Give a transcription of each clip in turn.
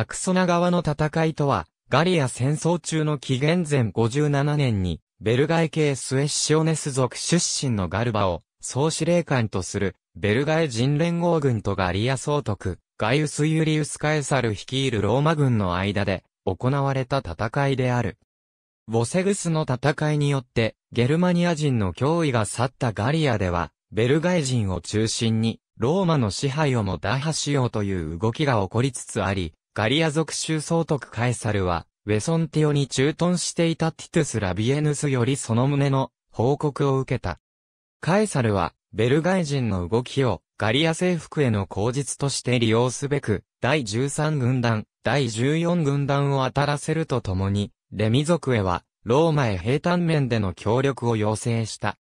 アクソナ川の戦いとは、ガリア戦争中の紀元前57年に、ベルガイ系スエシオネス族出身のガルバを総司令官とする、ベルガイ人連合軍とガリア総督、ガイウス・ユリウス・カエサル率いるローマ軍の間で、行われた戦いである。ボセグスの戦いによって、ゲルマニア人の脅威が去ったガリアでは、ベルガイ人を中心に、ローマの支配をも打破しようという動きが起こりつつあり、ガリア属州総督カエサルは、ウェソンティオに駐屯していたティトゥス・ラビエヌスよりその旨の報告を受けた。カエサルは、ベルガイ人の動きをガリア征服への口実として利用すべく、第13軍団、第14軍団を当たらせるとともに、レミ族へは、ローマへ平坦面での協力を要請した。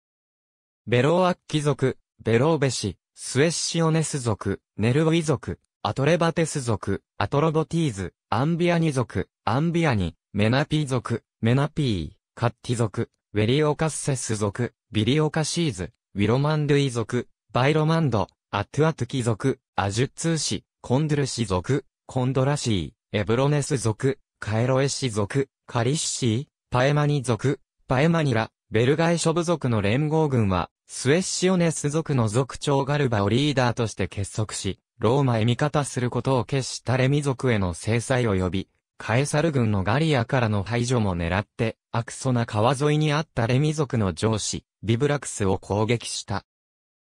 ベローアッキ族、ベローベシ、スエッシオネス族、ネルウィ族、アトレバテス族、アトロボティーズ、アンビアニ族、アンビアニ、メナピー族、メナピー、カッティ族、ウェリオカッセス族、ビリオカシーズ、ウィロマンドゥイ族、バイロマンド、アトゥアトゥキ族、アジュツー氏、コンドゥル氏族、コンドラシー、エブロネス族、カエロエ氏族、カリッシー、パエマニ族、パエマニラ、ベルガイ諸部族の連合軍は、スエッシオネス族の族長ガルバをリーダーとして結束し、ローマへ味方することを決したレミ族への制裁を呼び、カエサル軍のガリアからの排除も狙って、アクソナ川沿いにあったレミ族の上司、ビブラクスを攻撃した。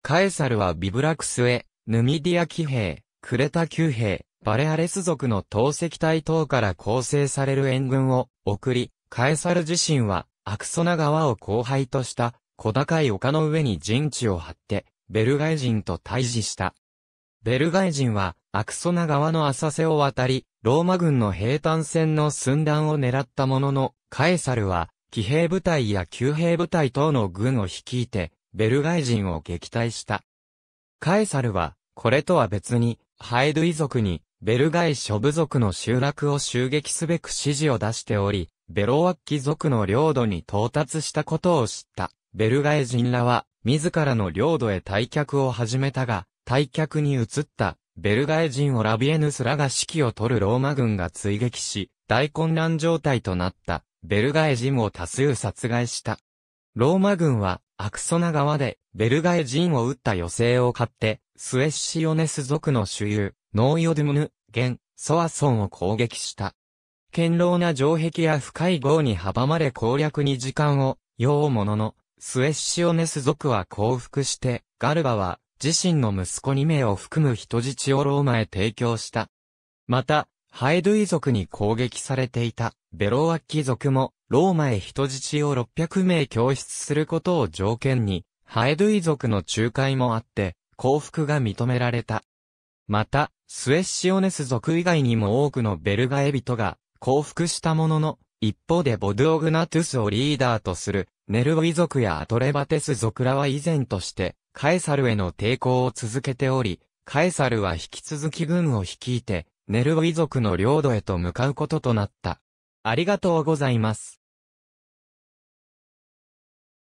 カエサルはビブラクスへ、ヌミディア騎兵、クレタ騎兵、バレアレス族の投石隊等から構成される援軍を送り、カエサル自身は、アクソナ川を後輩とした、小高い丘の上に陣地を張って、ベルガイ人と対峙した。ベルガイ人は、アクソナ川の浅瀬を渡り、ローマ軍の兵艦船の寸断を狙ったものの、カエサルは、騎兵部隊や旧兵部隊等の軍を率いて、ベルガイ人を撃退した。カエサルは、これとは別に、ハエドイ族に、ベルガイ諸部族の集落を襲撃すべく指示を出しており、ベロワッキ族の領土に到達したことを知った。ベルガイ人らは、自らの領土へ退却を始めたが、退却に移ったベルガエ人オラビエヌスらが指揮を取るローマ軍が追撃し、大混乱状態となったベルガエ人を多数殺害した。ローマ軍はアクソナ川でベルガエ人を撃った余生を買って、スエッシオネス族の主流、ノーヨドゥムヌ、ゲン、ソアソンを攻撃した。堅牢な城壁や深い壕に阻まれ攻略に時間を要物ものの、スエッシオネス族は降伏して、ガルバは自身の息子2名を含む人質をローマへ提供した。また、ハエドゥイ族に攻撃されていたベロワッキ族もローマへ人質を600名供出することを条件に、ハエドゥイ族の仲介もあって、降伏が認められた。また、スエッシオネス族以外にも多くのベルガエビトが降伏したものの、一方でボドゥオグナトゥスをリーダーとするネルウィ族やアトレバテス族らは以前として、カエサルへの抵抗を続けており、カエサルは引き続き軍を率いて、ネルウィ族の領土へと向かうこととなった。ありがとうございます。